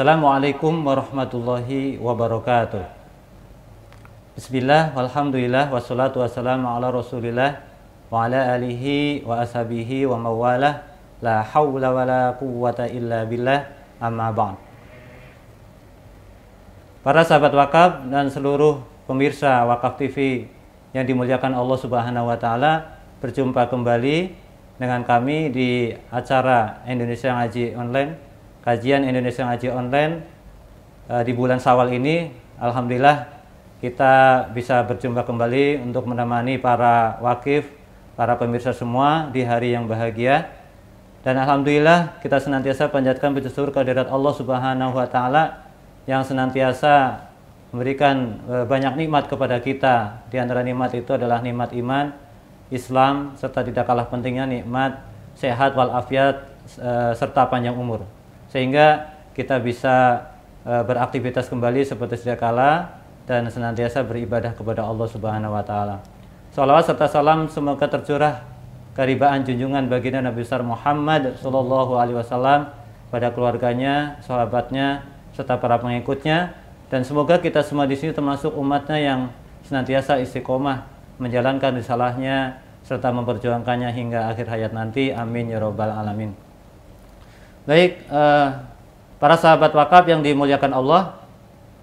Assalamualaikum warahmatullahi wabarakatuh Bismillah, walhamdulillah, wassalatu wassalamu ala rasulillah Wa ala alihi wa ashabihi wa mawalah La hawla wa la quwata illa billah amma ba'd Para sahabat wakaf dan seluruh pemirsa wakaf TV yang dimuliakan Allah Subhanahu wa taala, berjumpa kembali dengan kami di acara Indonesia Ngaji Online kajian Indonesia Ngaji Online uh, di bulan Sawal ini alhamdulillah kita bisa berjumpa kembali untuk menemani para wakif, para pemirsa semua di hari yang bahagia. Dan alhamdulillah kita senantiasa panjatkan puji syukur kehadirat Allah Subhanahu wa taala yang senantiasa memberikan eh, banyak nikmat kepada kita. Di antara nikmat itu adalah nikmat iman, Islam serta tidak kalah pentingnya nikmat sehat walafiat eh, serta panjang umur sehingga kita bisa e, beraktivitas kembali seperti sedia kala dan senantiasa beribadah kepada Allah Subhanahu wa taala. Salawat serta salam semoga tercurah keribaan junjungan baginda Nabi besar Muhammad sallallahu alaihi wasallam pada keluarganya, sahabatnya serta para pengikutnya dan semoga kita semua di sini termasuk umatnya yang senantiasa istiqomah menjalankan risalahnya serta memperjuangkannya hingga akhir hayat nanti. Amin ya robbal alamin. Baik, uh, para sahabat wakaf yang dimuliakan Allah,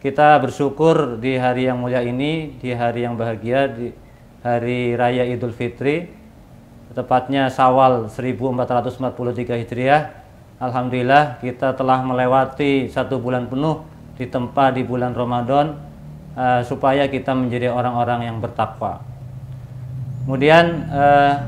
kita bersyukur di hari yang mulia ini, di hari yang bahagia, di hari raya Idul Fitri, tepatnya Sawal 1443 Hijriah. Alhamdulillah kita telah melewati satu bulan penuh di tempat di bulan Ramadan uh, supaya kita menjadi orang-orang yang bertakwa. Kemudian uh,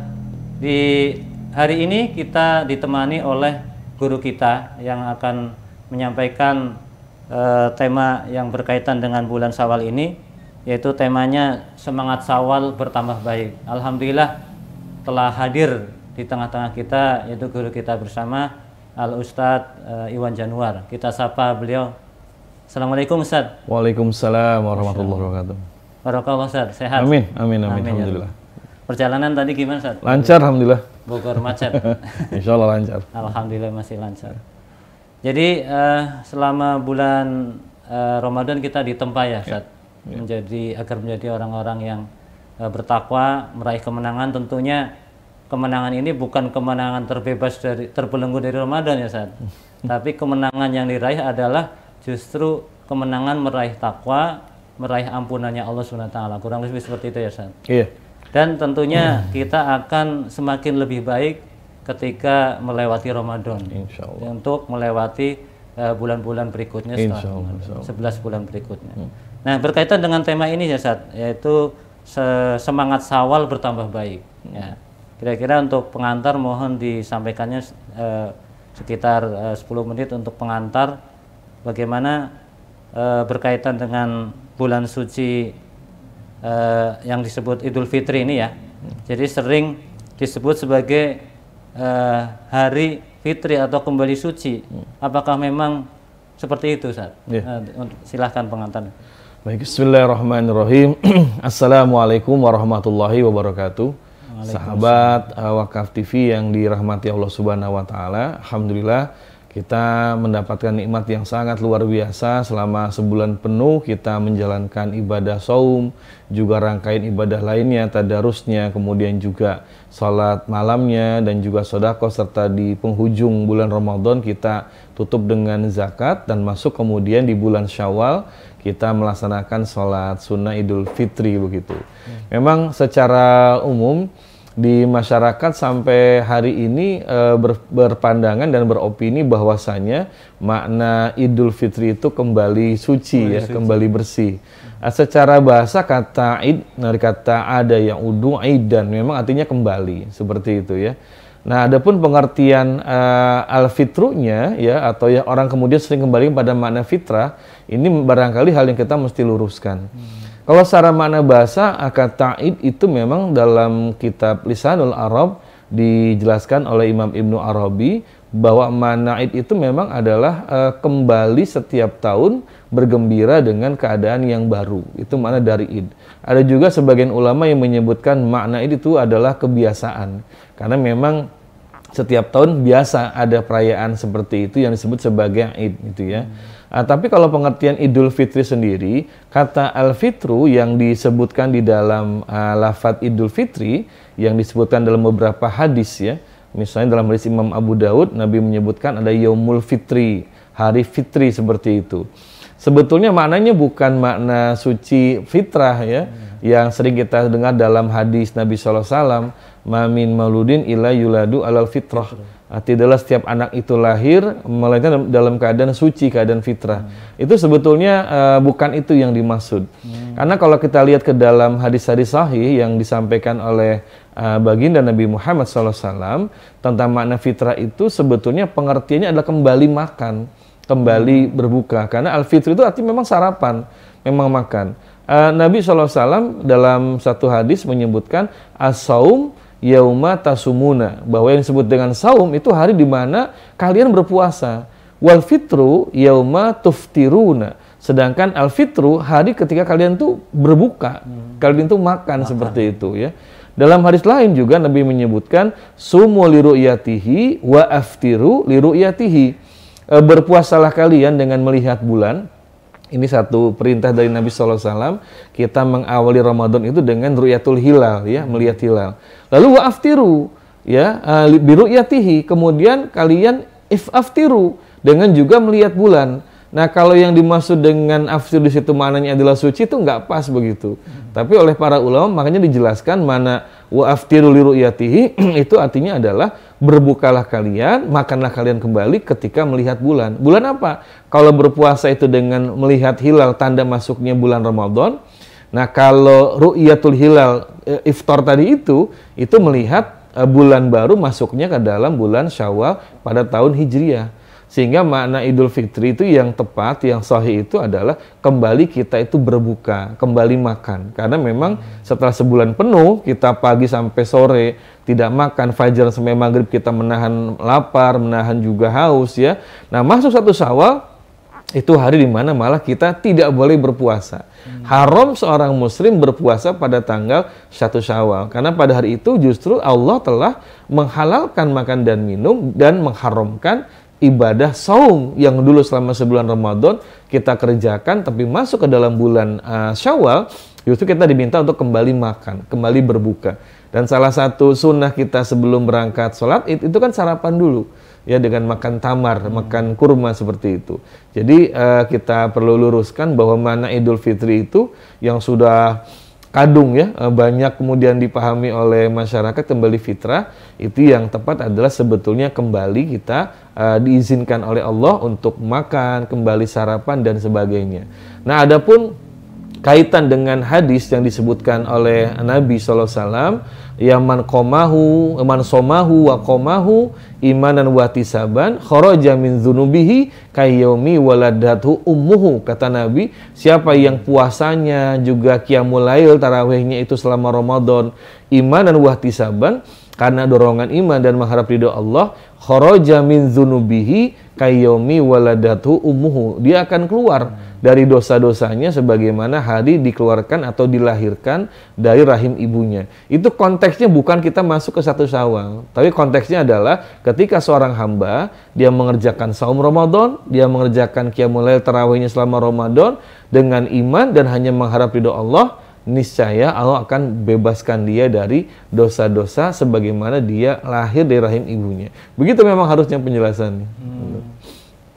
di hari ini kita ditemani oleh guru kita yang akan menyampaikan e, tema yang berkaitan dengan bulan Sawal ini yaitu temanya semangat Sawal bertambah baik. Alhamdulillah telah hadir di tengah-tengah kita yaitu guru kita bersama Al Ustadz e, Iwan Januar. Kita sapa beliau. Assalamualaikum Ustad. Waalaikumsalam warahmatullahi wabarakatuh. Warahmatullahi Ustaz. Sehat. Amin. Amin. Amin. amin ya Alhamdulillah. Ya. Perjalanan tadi gimana Ustaz? Lancar Alhamdulillah. Bogor macet. Insya Allah lancar. Alhamdulillah masih lancar. Jadi uh, selama bulan uh, Ramadan kita ditempa ya, yeah. Yeah. Menjadi agar menjadi orang-orang yang uh, bertakwa, meraih kemenangan tentunya kemenangan ini bukan kemenangan terbebas dari terbelenggu dari Ramadan ya, saat. Tapi kemenangan yang diraih adalah justru kemenangan meraih takwa, meraih ampunannya Allah Subhanahu wa taala. Kurang lebih seperti itu ya, saat. Iya. Dan tentunya hmm. kita akan semakin lebih baik ketika melewati Ramadan. Untuk melewati eh, bulan-bulan uh, berikutnya setelah Insya Allah, Insya Allah. 11 bulan berikutnya. Hmm. Nah, berkaitan dengan tema ini ya, Sat, yaitu se semangat sawal bertambah baik. Hmm. Ya. Kira-kira untuk pengantar mohon disampaikannya uh, sekitar eh, uh, 10 menit untuk pengantar bagaimana uh, berkaitan dengan bulan suci eh, yang disebut Idul Fitri ini ya. Jadi sering disebut sebagai eh, hari fitri atau kembali suci. Apakah memang seperti itu, Ustaz? Yeah. Eh, silahkan pengantar. Baik, bismillahirrahmanirrahim. Assalamualaikum warahmatullahi wabarakatuh sahabat uh, Wakaf TV yang dirahmati Allah Subhanahu wa taala. Alhamdulillah kita mendapatkan nikmat yang sangat luar biasa selama sebulan penuh kita menjalankan ibadah saum juga rangkaian ibadah lainnya tadarusnya kemudian juga salat malamnya dan juga sodako serta di penghujung bulan Ramadan kita tutup dengan zakat dan masuk kemudian di bulan Syawal kita melaksanakan sholat sunnah Idul Fitri begitu. Hmm. Memang secara umum di masyarakat sampai hari ini e, ber, berpandangan dan beropini bahwasanya makna Idul Fitri itu kembali suci kembali ya, suci. kembali bersih. Hmm. Secara bahasa kata id dari nah, kata ada yang udu dan memang artinya kembali seperti itu ya. Nah, adapun pengertian e, al-fitrunya ya atau ya orang kemudian sering kembali pada makna fitrah, ini barangkali hal yang kita mesti luruskan. Hmm. Kalau secara makna bahasa, akad ta'id itu memang dalam kitab Lisanul Arab dijelaskan oleh Imam Ibnu Arabi bahwa manaid itu memang adalah uh, kembali setiap tahun bergembira dengan keadaan yang baru. Itu mana dari id. Ada juga sebagian ulama yang menyebutkan makna id itu adalah kebiasaan. Karena memang setiap tahun biasa ada perayaan seperti itu yang disebut sebagai id gitu ya. Hmm. Nah, tapi kalau pengertian Idul Fitri sendiri, kata al-fitru yang disebutkan di dalam uh, ah, lafat Idul Fitri yang disebutkan dalam beberapa hadis ya. Misalnya dalam hadis Imam Abu Daud Nabi menyebutkan ada yomul fitri, hari fitri seperti itu. Sebetulnya maknanya bukan makna suci fitrah ya hmm. yang sering kita dengar dalam hadis Nabi SAW, alaihi wasallam, "Mamin mauludin ila yuladu alal fitrah." Hmm Ah, tidaklah setiap anak itu lahir melainkan dalam keadaan suci keadaan fitrah hmm. itu sebetulnya uh, bukan itu yang dimaksud hmm. karena kalau kita lihat ke dalam hadis-hadis sahih yang disampaikan oleh uh, baginda Nabi Muhammad SAW tentang makna fitrah itu sebetulnya pengertiannya adalah kembali makan kembali hmm. berbuka karena al fitrah itu artinya memang sarapan memang makan uh, Nabi SAW dalam satu hadis menyebutkan asaum yauma tasumuna bahwa yang disebut dengan saum itu hari di mana kalian berpuasa wal fitru yauma tuftiruna sedangkan al fitru hari ketika kalian tuh berbuka hmm. kalian tuh makan, makan seperti itu ya dalam hadis lain juga Nabi menyebutkan sumu liru'yatihi wa aftiru liru'yatihi e, berpuasalah kalian dengan melihat bulan ini satu perintah dari Nabi Alaihi Wasallam. kita mengawali Ramadan itu dengan ru'yatul hilal, ya, melihat hilal. Lalu wa'aftiru, ya, eh, biru yatihi. kemudian kalian if aftiru dengan juga melihat bulan. Nah kalau yang dimaksud dengan aftir di situ mananya adalah suci itu nggak pas begitu. Hmm. Tapi oleh para ulama makanya dijelaskan mana wa aftiru yatihi itu artinya adalah berbukalah kalian, makanlah kalian kembali ketika melihat bulan. Bulan apa? Kalau berpuasa itu dengan melihat hilal tanda masuknya bulan Ramadan. Nah, kalau ru'yatul hilal eh, iftar tadi itu itu melihat eh, bulan baru masuknya ke dalam bulan Syawal pada tahun Hijriah. Sehingga makna Idul Fitri itu yang tepat, yang sahih itu adalah kembali kita itu berbuka, kembali makan. Karena memang setelah sebulan penuh kita pagi sampai sore tidak makan, fajar sampai maghrib kita menahan lapar, menahan juga haus ya. Nah masuk satu Syawal itu hari dimana malah kita tidak boleh berpuasa. Haram seorang muslim berpuasa pada tanggal satu syawal. Karena pada hari itu justru Allah telah menghalalkan makan dan minum dan mengharamkan ibadah saum yang dulu selama sebulan Ramadan kita kerjakan tapi masuk ke dalam bulan uh, Syawal justru kita diminta untuk kembali makan, kembali berbuka. Dan salah satu sunnah kita sebelum berangkat sholat itu, itu kan sarapan dulu ya dengan makan tamar, hmm. makan kurma seperti itu. Jadi uh, kita perlu luruskan bahwa mana Idul Fitri itu yang sudah kadung ya eh, banyak kemudian dipahami oleh masyarakat kembali fitrah itu yang tepat adalah sebetulnya kembali kita uh, diizinkan oleh Allah untuk makan kembali sarapan dan sebagainya. Nah, adapun kaitan dengan hadis yang disebutkan oleh Nabi Alaihi Wasallam ya man qomahu eh, man somahu wa iman imanan wa tisaban kharaja min dzunubihi kayomi waladatu ummuhu kata Nabi siapa yang puasanya juga qiyamul lail tarawihnya itu selama Ramadan imanan wa tisaban karena dorongan iman dan mengharap ridho Allah kharaja min dzunubihi kayomi waladatu ummuhu dia akan keluar dari dosa-dosanya sebagaimana hari dikeluarkan atau dilahirkan dari rahim ibunya. Itu konteksnya bukan kita masuk ke satu sawang, tapi konteksnya adalah ketika seorang hamba dia mengerjakan saum Ramadan, dia mengerjakan qiyamul lail tarawihnya selama Ramadan dengan iman dan hanya mengharap ridho Allah, niscaya Allah akan bebaskan dia dari dosa-dosa sebagaimana dia lahir dari rahim ibunya. Begitu memang harusnya penjelasannya. Hmm.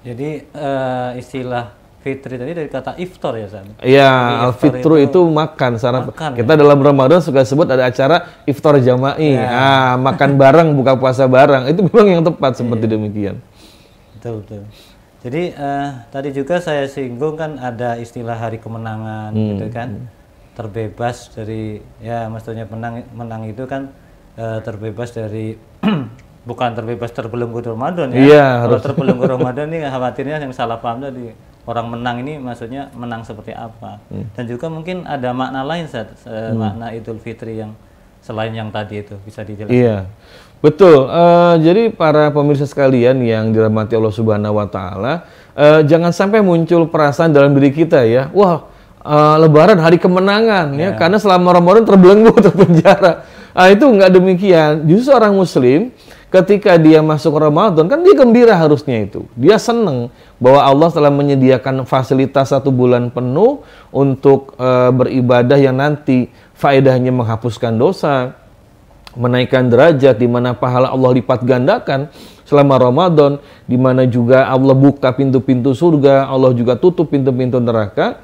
Jadi uh, istilah Fitri tadi dari kata iftar ya San? Iya, al-fitru itu, itu makan. Sana makan, kita ya? dalam Ramadan suka sebut ada acara iftar jama'i. Ya. Ah, makan bareng, buka puasa bareng. Itu memang yang tepat seperti ya. demikian. Betul, betul. Jadi uh, tadi juga saya singgung kan ada istilah hari kemenangan hmm. gitu kan. Hmm. Terbebas dari ya maksudnya menang menang itu kan uh, terbebas dari bukan terbebas terbelenggu Ramadan ya. Iya, Kalau terbelenggu Ramadan nih khawatirnya yang salah paham tadi orang menang ini maksudnya menang seperti apa hmm. dan juga mungkin ada makna lain saat hmm. makna Idul Fitri yang selain yang tadi itu bisa dijelaskan. Iya. Betul. Uh, jadi para pemirsa sekalian yang dirahmati Allah Subhanahu wa taala, uh, jangan sampai muncul perasaan dalam diri kita ya. Wah, uh, lebaran hari kemenangan yeah. ya karena selama Ramadan terbelenggu terpenjara. Ah itu nggak demikian. Justru orang muslim ketika dia masuk Ramadan kan dia gembira harusnya itu. Dia senang bahwa Allah telah menyediakan fasilitas satu bulan penuh untuk e, beribadah yang nanti faedahnya menghapuskan dosa, menaikkan derajat di mana pahala Allah lipat gandakan selama Ramadan, di mana juga Allah buka pintu-pintu surga, Allah juga tutup pintu-pintu neraka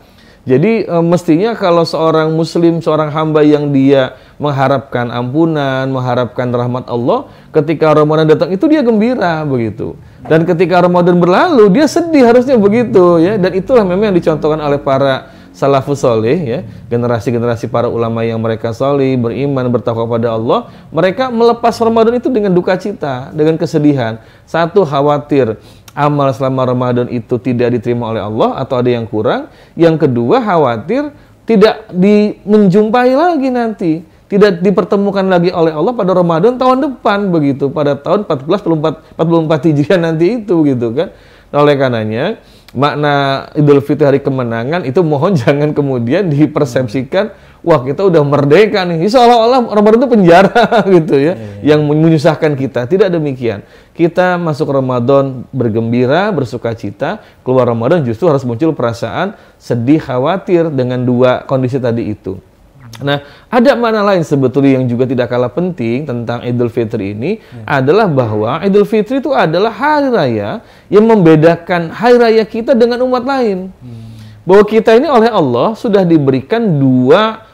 jadi e, mestinya kalau seorang muslim, seorang hamba yang dia mengharapkan ampunan, mengharapkan rahmat Allah, ketika Ramadan datang itu dia gembira begitu. Dan ketika Ramadan berlalu dia sedih harusnya begitu ya. Dan itulah memang yang dicontohkan oleh para salafus soleh ya generasi-generasi para ulama yang mereka soleh beriman bertakwa pada Allah mereka melepas Ramadan itu dengan duka cita dengan kesedihan satu khawatir amal selama Ramadan itu tidak diterima oleh Allah atau ada yang kurang. Yang kedua khawatir tidak di, menjumpai lagi nanti tidak dipertemukan lagi oleh Allah pada Ramadan tahun depan begitu pada tahun 1444 Hijriah nanti itu gitu kan nah, oleh karenanya makna Idul Fitri hari kemenangan itu mohon jangan kemudian dipersepsikan wah kita udah merdeka nih seolah-olah Ramadan itu penjara gitu ya yeah. Iya. yang menyusahkan kita tidak demikian kita masuk Ramadan bergembira, bersuka cita, keluar Ramadan justru harus muncul perasaan sedih, khawatir dengan dua kondisi tadi itu. Nah, ada mana lain sebetulnya yang juga tidak kalah penting tentang Idul Fitri ini ya. adalah bahwa Idul Fitri itu adalah hari raya yang membedakan hari raya kita dengan umat lain. Hmm. Bahwa kita ini oleh Allah sudah diberikan dua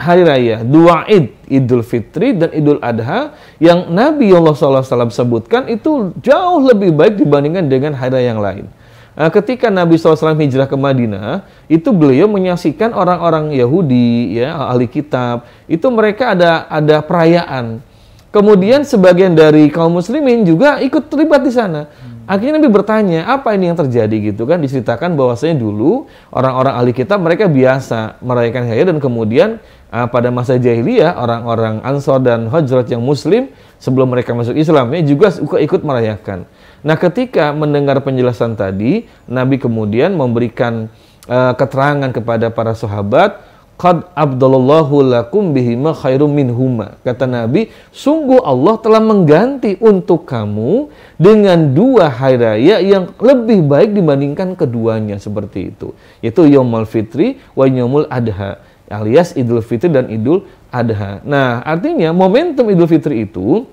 hari raya, dua id, Idul Fitri dan Idul Adha yang Nabi Allah SAW sebutkan itu jauh lebih baik dibandingkan dengan hari raya yang lain. Nah, ketika Nabi SAW hijrah ke Madinah, itu beliau menyaksikan orang-orang Yahudi, ya ahli kitab, itu mereka ada ada perayaan. Kemudian sebagian dari kaum muslimin juga ikut terlibat di sana. Akhirnya Nabi bertanya, apa ini yang terjadi gitu kan? Diceritakan bahwasanya dulu orang-orang ahli kitab mereka biasa merayakan hari dan kemudian uh, pada masa jahiliyah orang-orang Ansor dan Hajrat yang muslim sebelum mereka masuk Islam ya juga suka ikut merayakan. Nah, ketika mendengar penjelasan tadi, Nabi kemudian memberikan uh, keterangan kepada para sahabat Qad abdallahu lakum bihima khairum minhuma. Kata Nabi, sungguh Allah telah mengganti untuk kamu dengan dua hari raya yang lebih baik dibandingkan keduanya seperti itu. Yaitu Yomul Fitri wa Yomul Adha alias Idul Fitri dan Idul Adha. Nah, artinya momentum Idul Fitri itu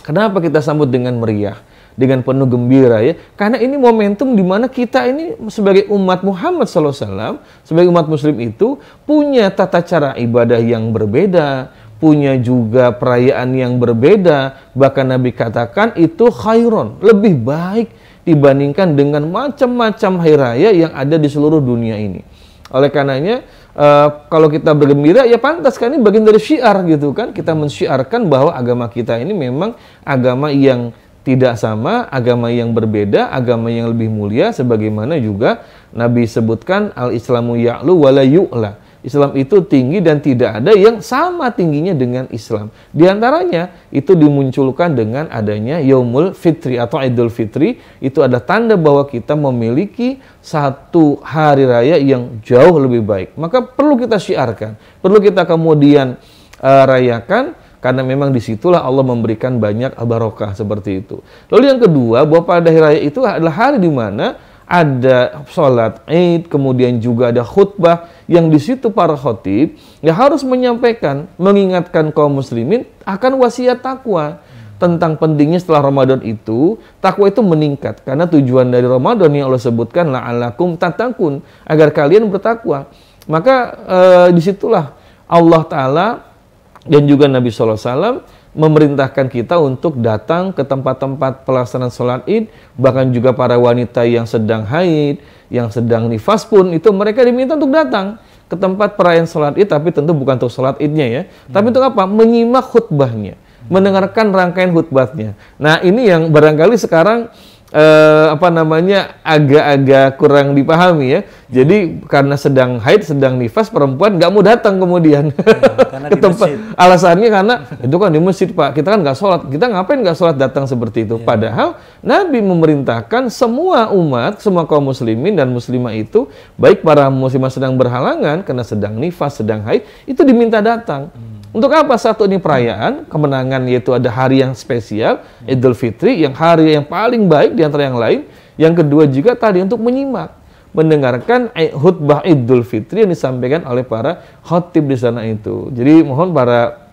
kenapa kita sambut dengan meriah, dengan penuh gembira ya? Karena ini momentum di mana kita ini sebagai umat Muhammad Sallallahu Alaihi Wasallam sebagai umat muslim itu punya tata cara ibadah yang berbeda, punya juga perayaan yang berbeda, bahkan Nabi katakan itu khairon, lebih baik dibandingkan dengan macam-macam hari raya yang ada di seluruh dunia ini. Oleh karenanya uh, kalau kita bergembira ya pantas kan ini bagian dari syiar gitu kan. Kita mensyiarkan bahwa agama kita ini memang agama yang tidak sama, agama yang berbeda, agama yang lebih mulia sebagaimana juga Nabi sebutkan al-islamu ya'lu wala yu'la. Islam itu tinggi dan tidak ada yang sama tingginya dengan Islam. Di antaranya itu dimunculkan dengan adanya Yaumul Fitri atau Idul Fitri. Itu ada tanda bahwa kita memiliki satu hari raya yang jauh lebih baik. Maka perlu kita syiarkan, perlu kita kemudian uh, rayakan karena memang disitulah Allah memberikan banyak barokah seperti itu. Lalu yang kedua bahwa pada hari raya itu adalah hari di mana ada sholat id, kemudian juga ada khutbah yang di situ para khotib ya harus menyampaikan, mengingatkan kaum muslimin akan wasiat takwa tentang pentingnya setelah Ramadan itu takwa itu meningkat karena tujuan dari Ramadan yang Allah sebutkan la alakum tatakun agar kalian bertakwa. Maka e, disitulah Allah Ta'ala dan juga Nabi Alaihi Wasallam memerintahkan kita untuk datang ke tempat-tempat pelaksanaan sholat id, bahkan juga para wanita yang sedang haid, yang sedang nifas pun itu mereka diminta untuk datang ke tempat perayaan sholat id, tapi tentu bukan untuk sholat idnya ya, hmm. tapi untuk apa? Menyimak khutbahnya, mendengarkan rangkaian khutbahnya. Nah ini yang barangkali sekarang eh, apa namanya agak-agak kurang dipahami ya. Jadi karena sedang haid, sedang nifas, perempuan nggak mau datang kemudian ya, ke tempat. Alasannya karena itu kan di masjid pak, kita kan nggak sholat, kita ngapain nggak sholat datang seperti itu? Ya. Padahal Nabi memerintahkan semua umat, semua kaum muslimin dan muslimah itu, baik para muslimah sedang berhalangan karena sedang nifas, sedang haid, itu diminta datang. Hmm untuk apa satu ini perayaan kemenangan yaitu ada hari yang spesial Idul Fitri yang hari yang paling baik di antara yang lain. Yang kedua juga tadi untuk menyimak mendengarkan khutbah Idul Fitri yang disampaikan oleh para khotib di sana itu. Jadi mohon para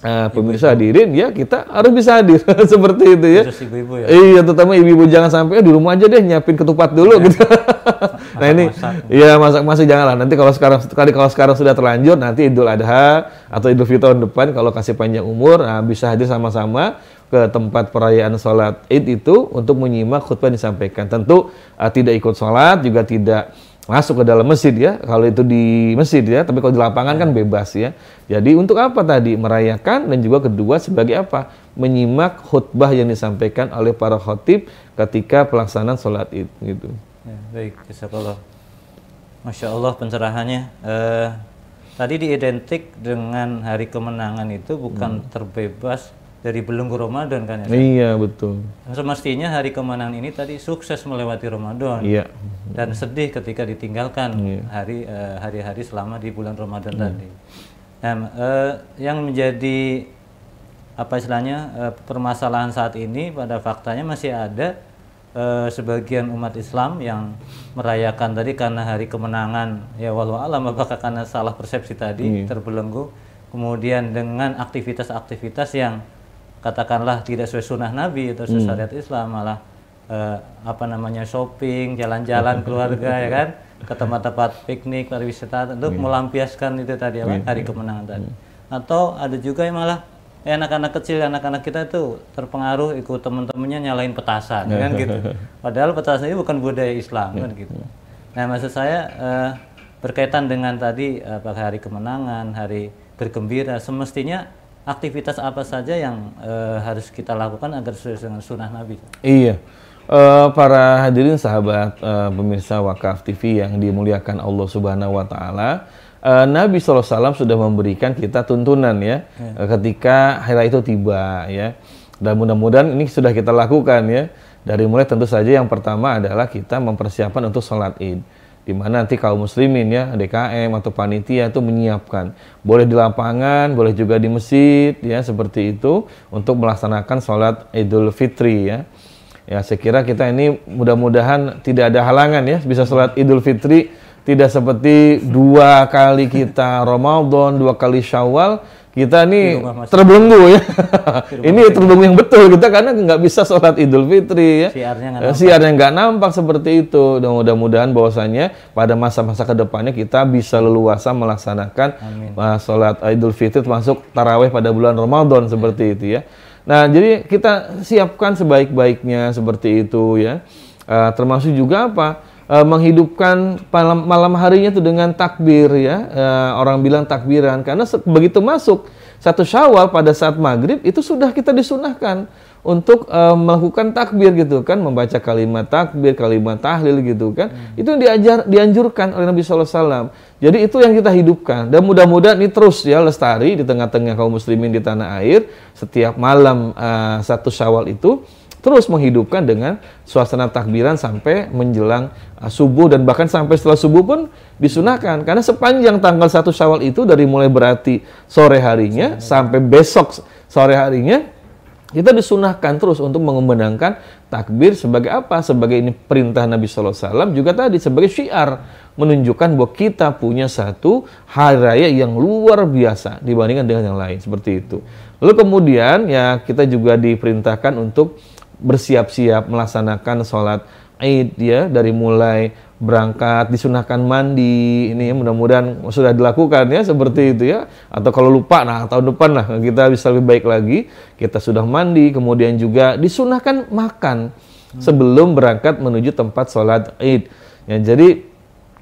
Nah, pemirsa hadirin ya kita harus bisa hadir seperti itu ya. ibu-ibu ya. Iya, terutama ibu-ibu jangan sampai eh, di rumah aja deh nyiapin ketupat dulu ya. gitu. nah ini iya masak masak janganlah nanti kalau sekarang sekali kalau sekarang sudah terlanjur nanti Idul Adha atau Idul Fitri tahun depan kalau kasih panjang umur nah bisa hadir sama-sama ke tempat perayaan sholat Id itu untuk menyimak khutbah yang disampaikan. Tentu uh, tidak ikut sholat juga tidak masuk ke dalam masjid ya. Kalau itu di masjid ya, tapi kalau di lapangan kan bebas ya. Jadi untuk apa tadi? Merayakan dan juga kedua sebagai apa? Menyimak khutbah yang disampaikan oleh para khotib ketika pelaksanaan sholat id gitu. Ya, baik, Allah. Masya Allah pencerahannya. Eh, tadi diidentik dengan hari kemenangan itu bukan hmm. terbebas dari belenggu Ramadan kan ya? Iya betul. Dan semestinya hari kemenangan ini tadi sukses melewati Ramadan. Iya. Dan sedih ketika ditinggalkan iya. hari uh, hari-hari selama di bulan Ramadan iya. tadi. Nah, uh, yang menjadi apa istilahnya uh, permasalahan saat ini pada faktanya masih ada uh, sebagian umat Islam yang merayakan tadi karena hari kemenangan ya walau alam apakah karena salah persepsi tadi iya. terbelenggu kemudian dengan aktivitas-aktivitas yang katakanlah tidak sesuai sunnah Nabi atau sesuai hmm. syariat Islam malah eh, apa namanya shopping, jalan-jalan keluarga ya kan, ke tempat-tempat piknik, pariwisata untuk Amin. Iya. melampiaskan itu tadi apa Amin. Iya. hari kemenangan tadi. Iya. Amin. Atau ada juga yang malah eh, anak-anak kecil, anak-anak kita itu terpengaruh ikut teman-temannya nyalain petasan ya kan gitu. Padahal petasan itu bukan budaya Islam Amin. kan gitu. Nah maksud saya eh, berkaitan dengan tadi eh, apakah hari kemenangan, hari bergembira, semestinya aktivitas apa saja yang uh, harus kita lakukan agar sesuai dengan sunnah Nabi? Iya. Uh, para hadirin sahabat uh, pemirsa Wakaf TV yang dimuliakan Allah Subhanahu wa taala, uh, Nabi SAW sudah memberikan kita tuntunan ya, ya. ketika hari itu tiba ya. Dan mudah-mudahan ini sudah kita lakukan ya. Dari mulai tentu saja yang pertama adalah kita mempersiapkan untuk sholat id di mana nanti kaum muslimin ya DKM atau panitia itu menyiapkan boleh di lapangan boleh juga di masjid ya seperti itu untuk melaksanakan sholat Idul Fitri ya ya saya kira kita ini mudah-mudahan tidak ada halangan ya bisa sholat Idul Fitri tidak seperti dua kali kita Ramadan dua kali Syawal kita nih terbelenggu ya. ini terbelenggu yang betul kita karena nggak bisa sholat Idul Fitri ya. Siarnya nggak eh, nampak. nampak seperti itu. Dan mudah-mudahan bahwasanya pada masa-masa kedepannya kita bisa leluasa melaksanakan Amin. Eh, sholat Idul Fitri termasuk taraweh pada bulan Ramadan seperti itu ya. Nah jadi kita siapkan sebaik-baiknya seperti itu ya. Uh, termasuk juga apa? uh, menghidupkan malam, malam harinya itu dengan takbir ya uh, orang bilang takbiran karena begitu masuk satu syawal pada saat maghrib itu sudah kita disunahkan untuk uh, melakukan takbir gitu kan membaca kalimat takbir kalimat tahlil gitu kan hmm. itu yang diajar dianjurkan oleh Nabi SAW jadi itu yang kita hidupkan dan mudah-mudahan ini terus ya lestari di tengah-tengah kaum muslimin di tanah air setiap malam uh, satu syawal itu terus menghidupkan dengan suasana takbiran sampai menjelang uh, subuh dan bahkan sampai setelah subuh pun disunahkan karena sepanjang tanggal satu Syawal itu dari mulai berarti sore harinya sampai besok sore harinya kita disunahkan terus untuk mengembangkan takbir sebagai apa? Sebagai ini perintah Nabi Shallallahu Alaihi Wasallam juga tadi sebagai syiar menunjukkan bahwa kita punya satu hari raya yang luar biasa dibandingkan dengan yang lain seperti itu. Lalu kemudian ya kita juga diperintahkan untuk bersiap-siap melaksanakan sholat Id ya dari mulai berangkat disunahkan mandi ini ya, mudah-mudahan sudah dilakukan ya seperti itu ya atau kalau lupa nah tahun depan lah kita bisa lebih baik lagi kita sudah mandi kemudian juga disunahkan makan sebelum berangkat menuju tempat sholat id ya jadi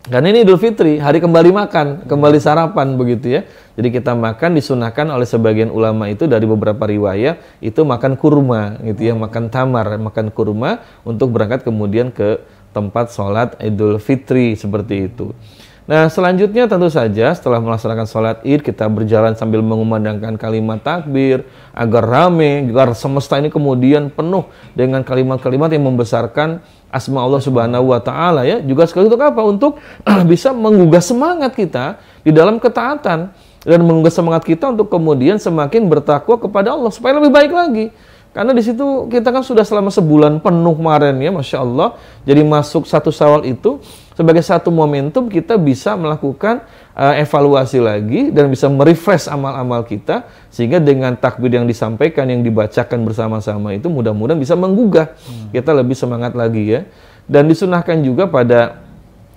karena ini Idul Fitri, hari kembali makan, kembali sarapan begitu ya. Jadi kita makan disunahkan oleh sebagian ulama itu dari beberapa riwayat itu makan kurma gitu ya, makan tamar, makan kurma untuk berangkat kemudian ke tempat sholat Idul Fitri seperti itu. Nah, selanjutnya tentu saja setelah melaksanakan sholat id, kita berjalan sambil mengumandangkan kalimat takbir, agar rame, agar semesta ini kemudian penuh dengan kalimat-kalimat yang membesarkan asma Allah Subhanahu wa taala ya. Juga sekali untuk apa? Untuk bisa menggugah semangat kita di dalam ketaatan dan menggugah semangat kita untuk kemudian semakin bertakwa kepada Allah supaya lebih baik lagi. Karena di situ kita kan sudah selama sebulan penuh kemarin ya, masya Allah. Jadi masuk satu sawal itu sebagai satu momentum kita bisa melakukan uh, evaluasi lagi dan bisa merefresh amal-amal kita sehingga dengan takbir yang disampaikan yang dibacakan bersama-sama itu mudah-mudahan bisa menggugah hmm. kita lebih semangat lagi ya dan disunahkan juga pada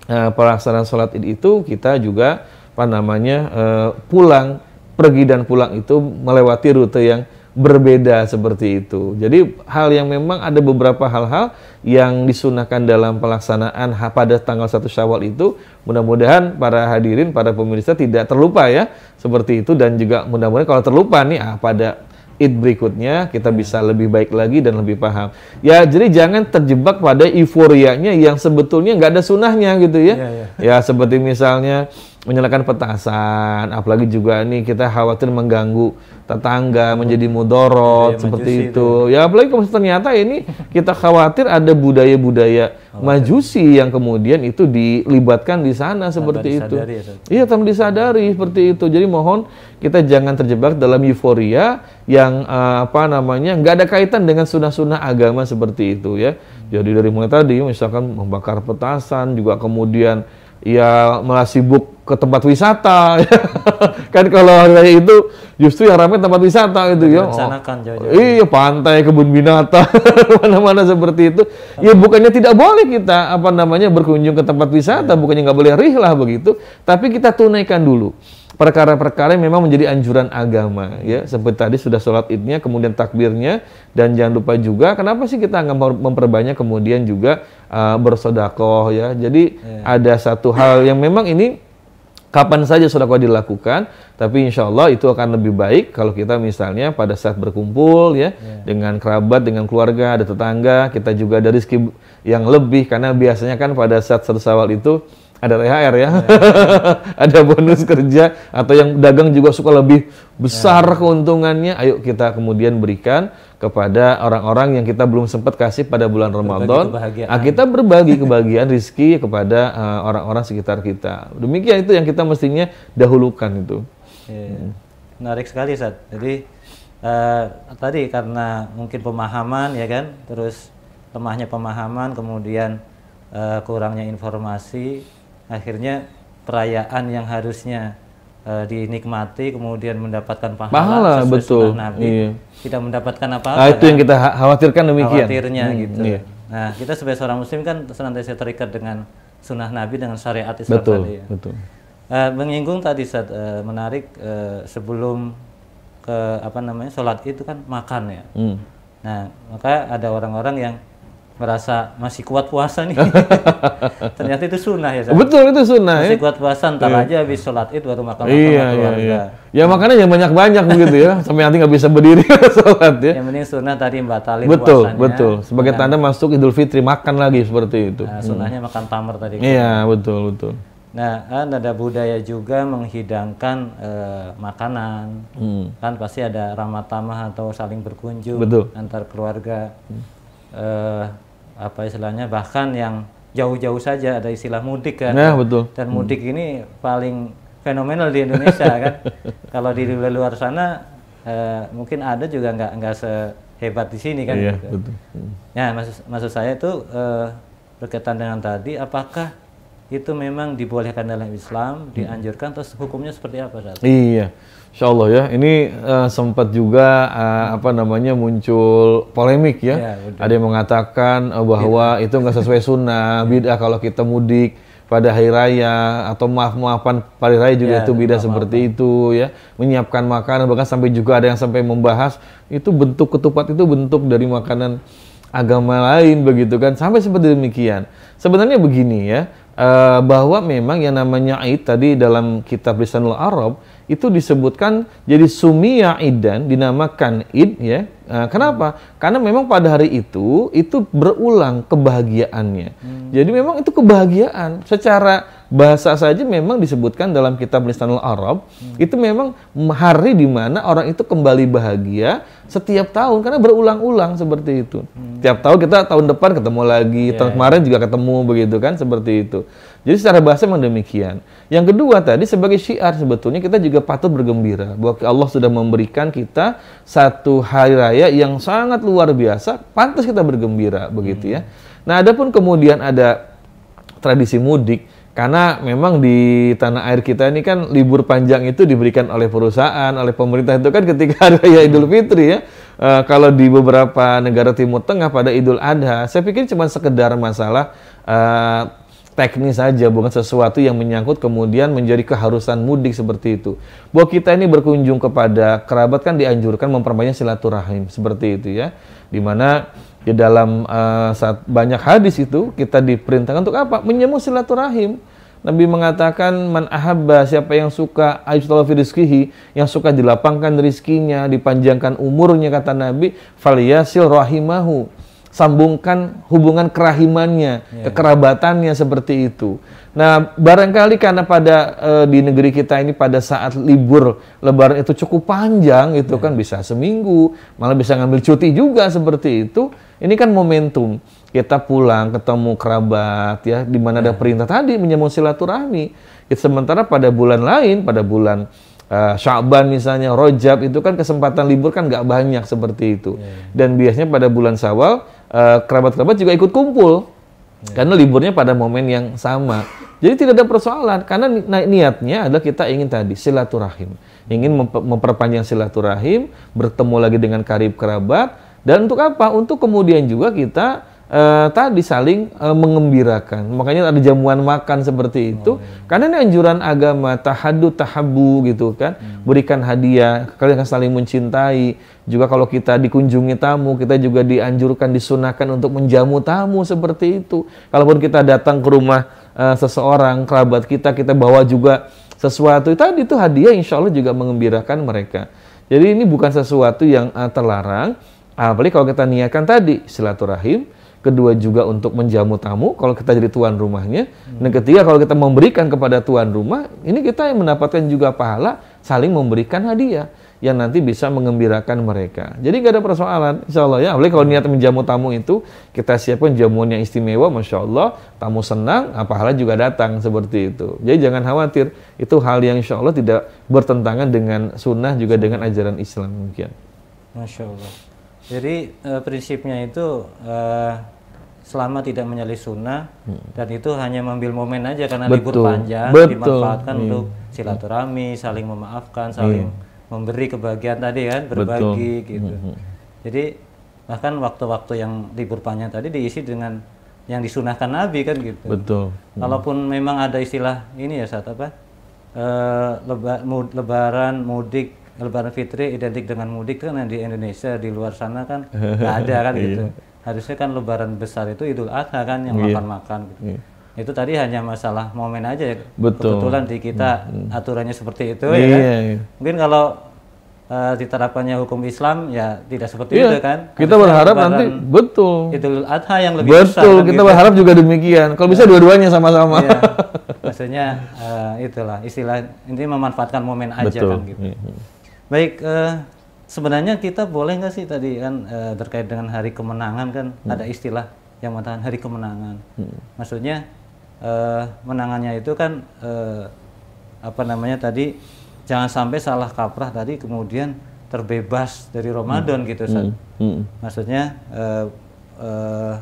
uh, pelaksanaan sholat id itu kita juga apa namanya uh, pulang pergi dan pulang itu melewati rute yang berbeda seperti itu. Jadi hal yang memang ada beberapa hal-hal yang disunahkan dalam pelaksanaan pada tanggal 1 Syawal itu mudah-mudahan para hadirin, para pemirsa tidak terlupa ya seperti itu dan juga mudah-mudahan kalau terlupa nih ah, pada id berikutnya kita hmm. bisa lebih baik lagi dan lebih paham. Ya jadi jangan terjebak pada euforianya yang sebetulnya nggak ada sunahnya gitu ya. Ya, ya. ya seperti misalnya menyalakan petasan, apalagi juga nih kita khawatir mengganggu tetangga menjadi mudorot ya, seperti itu. itu. Ya apalagi kalau ternyata ini kita khawatir ada budaya-budaya oh, majusi ya. yang kemudian itu dilibatkan di sana seperti itu. Ya, iya, tanpa disadari seperti itu. Jadi mohon kita jangan terjebak dalam euforia yang uh, apa namanya nggak ada kaitan dengan sunnah-sunnah agama seperti itu ya. Jadi dari mulai tadi misalkan membakar petasan juga kemudian ya malah sibuk ke tempat wisata kan kalau hari raya itu justru yang ramai tempat wisata itu ya oh, iya pantai kebun binatang mana-mana seperti itu Tapi. ya bukannya tidak boleh kita apa namanya berkunjung ke tempat wisata bukannya nggak boleh rihlah begitu tapi kita tunaikan dulu perkara-perkara yang memang menjadi anjuran agama ya seperti tadi sudah sholat idnya kemudian takbirnya dan jangan lupa juga kenapa sih kita nggak memperbanyak kemudian juga uh, bersodakoh ya jadi yeah. ada satu hal yang memang ini kapan saja sodakoh dilakukan tapi insya Allah itu akan lebih baik kalau kita misalnya pada saat berkumpul ya yeah. dengan kerabat dengan keluarga ada tetangga kita juga dari rezeki yang lebih karena biasanya kan pada saat satu itu ada THR ya, ya. ada bonus kerja atau yang dagang juga suka lebih besar ya. keuntungannya. Ayo kita kemudian berikan kepada orang-orang yang kita belum sempat kasih pada bulan Ramadan. Nah, kita berbagi kebahagiaan rizki kepada eh, orang-orang uh, sekitar kita. Demikian itu yang kita mestinya dahulukan itu. Ya. Hmm. Menarik sekali, saat. Jadi uh, tadi karena mungkin pemahaman ya kan, terus lemahnya pemahaman, kemudian uh, kurangnya informasi akhirnya perayaan yang harusnya uh, dinikmati kemudian mendapatkan pahala, pahala betul Nabi, iya. tidak mendapatkan apa-apa nah, itu kan? yang kita khawatirkan demikian khawatirnya hmm, gitu iya. nah kita sebagai seorang muslim kan senantiasa terikat dengan sunnah Nabi dengan syariat Islam betul tadi, ya. betul uh, menyinggung tadi saat uh, eh, menarik uh, sebelum ke apa namanya sholat itu kan makan ya hmm. nah maka ada orang-orang yang merasa masih kuat puasa nih. Ternyata itu sunnah ya. Sahabat. Betul itu sunnah. Masih ya? kuat puasa ntar iya. aja habis sholat itu baru makan iya, makan iya, keluarga. Iya. Ya makannya yang banyak banyak begitu ya sampai nanti nggak bisa berdiri sholat ya. Yang penting sunnah tadi batalin Betul puasanya, betul. betul Sebagai iya. tanda masuk Idul Fitri makan lagi seperti itu. Nah, sunnahnya hmm. makan tamar tadi. Iya betul betul. Nah, kan ada budaya juga menghidangkan eh, makanan. Hmm. Kan pasti ada ramah tamah atau saling berkunjung Betul. antar keluarga. Hmm. Eh, apa istilahnya bahkan yang jauh-jauh saja ada istilah mudik kan. Nah, betul. Dan hmm. mudik hmm. ini paling fenomenal di Indonesia kan. Kalau di luar sana eh, mungkin ada juga nggak nggak sehebat di sini kan. Iya, gitu. betul. Hmm. Nah, maksud maksud saya itu eh, berkaitan dengan tadi apakah itu memang dibolehkan dalam Islam, hmm. dianjurkan terus hukumnya seperti apa saat Iya. Insya Allah ya, ini uh, sempat juga uh, apa namanya muncul polemik ya. ya Ada yang mengatakan uh, bahwa ya. itu nggak sesuai sunnah, ya. bid'ah kalau kita mudik pada hari raya atau maaf maafan pada hari raya juga ya, itu bid'ah seperti itu ya. Menyiapkan makanan bahkan sampai juga ada yang sampai membahas itu bentuk ketupat itu bentuk dari makanan agama lain begitu kan sampai seperti demikian. Sebenarnya begini ya, uh, bahwa memang yang namanya Aid tadi dalam kitab Lisanul Arab itu disebutkan jadi sumia idan dinamakan id ya nah, kenapa hmm. karena memang pada hari itu itu berulang kebahagiaannya hmm. jadi memang itu kebahagiaan secara bahasa saja memang disebutkan dalam kitab lisanul arab hmm. itu memang hari di mana orang itu kembali bahagia setiap tahun karena berulang-ulang seperti itu hmm. tiap tahun kita tahun depan ketemu lagi yeah. tahun iya. kemarin juga ketemu begitu kan seperti itu jadi secara bahasa memang demikian. Yang kedua tadi sebagai syiar sebetulnya kita juga patut bergembira bahwa Allah sudah memberikan kita satu hari raya yang sangat luar biasa, pantas kita bergembira begitu ya. Hmm. Nah, adapun kemudian ada tradisi mudik karena memang di tanah air kita ini kan libur panjang itu diberikan oleh perusahaan, oleh pemerintah itu kan ketika hari raya hmm. Idul Fitri ya. Uh, kalau di beberapa negara Timur Tengah pada Idul Adha, saya pikir cuma sekedar masalah uh, teknis saja, bukan sesuatu yang menyangkut kemudian menjadi keharusan mudik seperti itu. Bahwa kita ini berkunjung kepada kerabat kan dianjurkan memperbanyak silaturahim seperti itu ya. Dimana di dalam uh, saat banyak hadis itu kita diperintahkan untuk apa? Menyemu silaturahim. Nabi mengatakan man ahabba siapa yang suka ayutallahu fi yang suka dilapangkan rizkinya dipanjangkan umurnya kata Nabi falyasil rahimahu sambungkan hubungan kerahimannya, yeah. kekerabatannya seperti itu. Nah, barangkali karena pada e, di negeri kita ini pada saat libur lebaran itu cukup panjang itu yeah. kan bisa seminggu, malah bisa ngambil cuti juga seperti itu. Ini kan momentum kita pulang ketemu kerabat ya di mana yeah. ada ya. perintah tadi menyambung silaturahmi. Sementara pada bulan lain, pada bulan uh, eh, Syaban misalnya, Rojab itu kan kesempatan libur kan nggak banyak seperti itu. Yeah. Dan biasanya pada bulan Sawal Eh, kerabat-kerabat juga ikut kumpul ya. karena liburnya pada momen yang sama. Jadi tidak ada persoalan karena ni niatnya adalah kita ingin tadi silaturahim, ingin memperpanjang silaturahim, bertemu lagi dengan karib kerabat dan untuk apa? Untuk kemudian juga kita uh, tadi saling uh, mengembirakan. Makanya ada jamuan makan seperti itu. Oh, iya. Karena ini anjuran agama tahadu tahabu gitu kan. Hmm. Berikan hadiah, kalian akan saling mencintai. Juga kalau kita dikunjungi tamu, kita juga dianjurkan disunahkan untuk menjamu tamu seperti itu. Kalaupun kita datang ke rumah uh, seseorang kerabat kita, kita bawa juga sesuatu. Tadi itu hadiah insya Allah juga mengembirakan mereka. Jadi ini bukan sesuatu yang uh, terlarang. Apalagi kalau kita niatkan tadi silaturahim, kedua juga untuk menjamu tamu kalau kita jadi tuan rumahnya hmm. dan ketiga kalau kita memberikan kepada tuan rumah ini kita yang mendapatkan juga pahala saling memberikan hadiah yang nanti bisa mengembirakan mereka. Jadi gak ada persoalan, insya Allah ya. Apalagi kalau niat menjamu tamu itu, kita siapkan jamuan yang istimewa, masya Allah, tamu senang, pahala juga datang seperti itu. Jadi jangan khawatir, itu hal yang insya Allah tidak bertentangan dengan sunnah juga dengan ajaran Islam mungkin. Masya Allah. Jadi e, prinsipnya itu e, selama tidak menyalih sunnah hmm. dan itu hanya mengambil momen aja karena Betul. libur panjang Betul. dimanfaatkan hmm. untuk silaturahmi, saling memaafkan, saling hmm. memberi kebahagiaan tadi kan, berbagi Betul. gitu. Hmm, hmm. Jadi bahkan waktu-waktu yang libur panjang tadi diisi dengan yang disunahkan Nabi kan gitu. Betul. Hmm. Walaupun memang ada istilah ini ya saat apa? uh, leba, mud, lebaran, mudik, Lebaran Fitri identik dengan mudik kan yang di Indonesia di luar sana kan nggak ada kan iya. gitu. Harusnya kan Lebaran besar itu Idul Adha kan yang iya. makan-makan. Gitu. Iya. Itu tadi hanya masalah momen aja ya. Betul. Kebetulan di kita hmm. hmm. aturannya seperti itu ya. Kan? Mungkin kalau uh, diterapkannya hukum Islam ya tidak seperti iya, itu kan. Kita berharap nanti betul. Idul Adha yang lebih betul, besar. Betul, kita gitu. berharap juga demikian. Kalau bisa dua-duanya sama-sama. Iya. Maksudnya uh, itulah istilah ini memanfaatkan momen aja kan betul. kan gitu. Iya. Baik, uh, sebenarnya kita boleh nggak sih tadi kan uh, terkait dengan hari kemenangan kan hmm. ada istilah yang mengatakan hari kemenangan. Hmm. Maksudnya uh, menangannya itu kan uh, apa namanya tadi jangan sampai salah kaprah tadi kemudian terbebas dari hmm. Ramadan hmm. gitu Hmm. Hmm. Maksudnya uh, uh,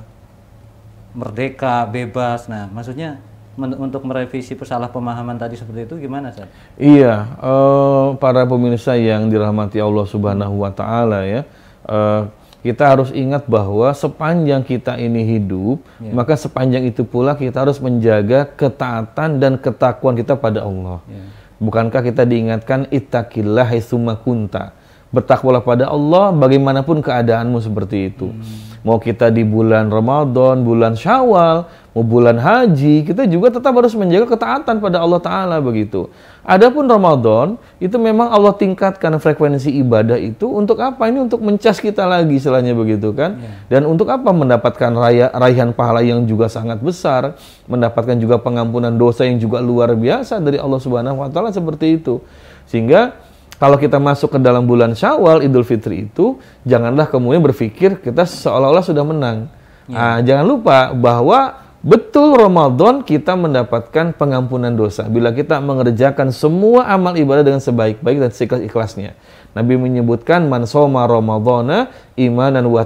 merdeka, bebas. Nah, maksudnya untuk merevisi pemahaman tadi seperti itu gimana Ustaz? Iya, uh, para pemirsa yang dirahmati Allah Subhanahu wa taala ya. Uh, kita harus ingat bahwa sepanjang kita ini hidup, ya. maka sepanjang itu pula kita harus menjaga ketaatan dan ketakuan kita pada Allah. Ya. Bukankah kita diingatkan ittaqillah hisumakunta kunta. Bertakwalah pada Allah bagaimanapun keadaanmu seperti itu. Hmm. Mau kita di bulan Ramadan, bulan Syawal, mau bulan haji, kita juga tetap harus menjaga ketaatan pada Allah Ta'ala begitu. Adapun Ramadan, itu memang Allah tingkatkan frekuensi ibadah itu untuk apa? Ini untuk mencas kita lagi istilahnya begitu kan. Yeah. Dan untuk apa? Mendapatkan raya, raihan pahala yang juga sangat besar, mendapatkan juga pengampunan dosa yang juga luar biasa dari Allah Subhanahu wa taala seperti itu. Sehingga kalau kita masuk ke dalam bulan Syawal, Idul Fitri itu janganlah kemudian berpikir kita seolah-olah sudah menang. Ya. Nah, jangan lupa bahwa Betul Ramadan kita mendapatkan pengampunan dosa bila kita mengerjakan semua amal ibadah dengan sebaik-baik dan seikhlas-ikhlasnya. Nabi menyebutkan man soma Ramadhana imanan wa